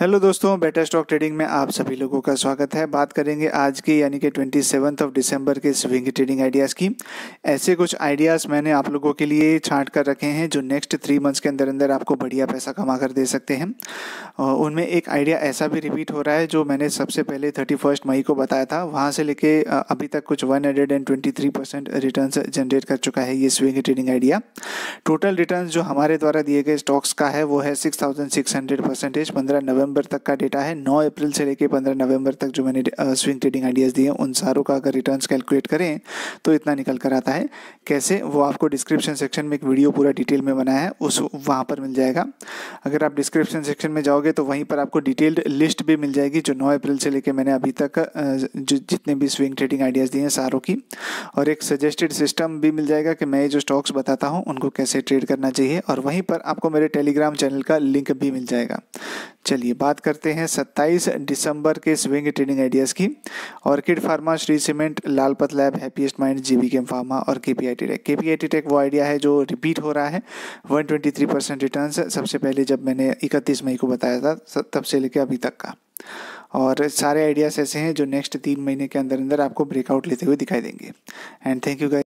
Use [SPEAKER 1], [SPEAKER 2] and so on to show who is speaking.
[SPEAKER 1] hello दोस्तों बेटा stock trading में आप सभी लोगों का स्वागत है बात करेंगे आज की यानी कि ट्वेंटी सेवन्थ ऑफ दिसंबर के स्विंग ट्रेडिंग आइडियाज़ की ऐसे कुछ आइडियाज़ मैंने आप लोगों के लिए छांट कर रखे हैं जो नेक्स्ट थ्री मंथ्स के अंदर अंदर आपको बढ़िया पैसा कमा कर दे सकते हैं उनमें एक आइडिया ऐसा भी रिपीट हो रहा है जो मैंने सबसे पहले थर्टी मई को बताया था वहाँ से लेके अभी तक कुछ वन रिटर्न जनरेट कर चुका है ये swing trading idea total return जो हमारे द्वारा दिए गए स्टॉक्स का है वो है सिक्स परसेंटेज पंद्रह हंड्रेड नवंबर तक का डेटा है 9 अप्रैल से लेकर 15 नवंबर तक जो मैंने स्विंग ट्रेडिंग आइडियाज़ दिए उन सारों का अगर रिटर्न्स कैलकुलेट करें तो इतना निकल कर आता है कैसे वो आपको डिस्क्रिप्शन सेक्शन में एक वीडियो पूरा डिटेल में बनाया है उस वहाँ पर मिल जाएगा अगर आप डिस्क्रिप्शन सेक्शन में जाओगे तो वहीं पर आपको डिटेल्ड लिस्ट भी मिल जाएगी जो नौ अप्रैल से लेकर मैंने अभी तक जो जितने भी स्विंग ट्रेडिंग आइडियाज़ दिए हैं सारों की और एक सजेस्टेड सिस्टम भी मिल जाएगा कि मैं जो स्टॉक्स बताता हूँ उनको कैसे ट्रेड करना चाहिए और वहीं पर आपको मेरे टेलीग्राम चैनल का लिंक भी मिल जाएगा चलिए बात करते हैं 27 दिसंबर के स्विंग ट्रेडिंग आइडियाज़ की Orchid Pharma Shree Cement Lalpath Lab Happiest Mind GB Chem Pharma और K P I T Tech K P I T Tech वो आइडिया है जो रिपीट हो रहा है 123 परसेंट रिटर्न सबसे पहले जब मैंने 31 मई को बताया था तब से लेकर अभी तक का और सारे आइडियाज़ ऐसे हैं जो नेक्स्ट तीन महीने के अंदर अंदर आपको ब्रेकआउट लेते हुए दिखाई देंगे एंड थैंक यू